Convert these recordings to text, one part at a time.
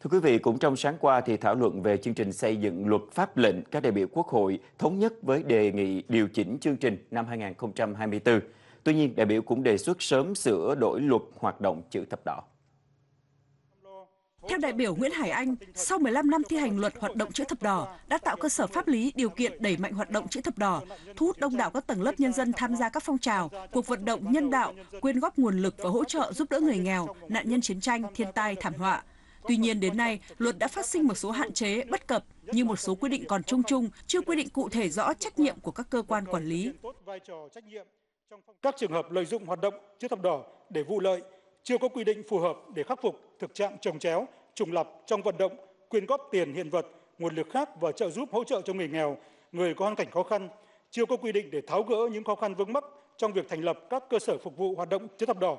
Thưa quý vị, cũng trong sáng qua thì thảo luận về chương trình xây dựng luật pháp lệnh, các đại biểu Quốc hội thống nhất với đề nghị điều chỉnh chương trình năm 2024. Tuy nhiên, đại biểu cũng đề xuất sớm sửa đổi luật hoạt động chữ thập đỏ. Theo đại biểu Nguyễn Hải Anh, sau 15 năm thi hành luật hoạt động chữ thập đỏ đã tạo cơ sở pháp lý điều kiện đẩy mạnh hoạt động chữ thập đỏ, thu hút đông đảo các tầng lớp nhân dân tham gia các phong trào, cuộc vận động nhân đạo, quyên góp nguồn lực và hỗ trợ giúp đỡ người nghèo, nạn nhân chiến tranh, thiên tai, thảm họa. Tuy nhiên đến nay, luật đã phát sinh một số hạn chế, bất cập như một số quy định còn chung chung, chưa quy định cụ thể rõ trách nhiệm của các cơ quan quản lý. Các trường hợp lợi dụng hoạt động chữ thập đỏ để vụ lợi chưa có quy định phù hợp để khắc phục thực trạng trồng chéo, trùng lập trong vận động quyên góp tiền hiện vật, nguồn lực khác và trợ giúp hỗ trợ cho người nghèo, người có hoàn cảnh khó khăn, chưa có quy định để tháo gỡ những khó khăn vướng mắc trong việc thành lập các cơ sở phục vụ hoạt động chữ thập đỏ,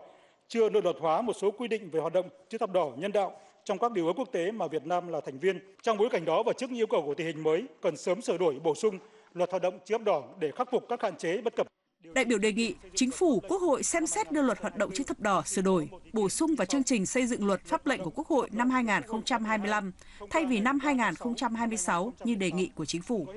chưa nội luật hóa một số quy định về hoạt động chữ thập đỏ nhân đạo trong các điều ước quốc tế mà Việt Nam là thành viên. Trong bối cảnh đó và trước yêu cầu của tình hình mới, cần sớm sửa đổi bổ sung luật hoạt động chữ thập đỏ để khắc phục các hạn chế bất cập. Đại biểu đề nghị chính phủ, Quốc hội xem xét đưa luật hoạt động chữ thập đỏ sửa đổi, bổ sung vào chương trình xây dựng luật pháp lệnh của Quốc hội năm 2025 thay vì năm 2026 như đề nghị của chính phủ.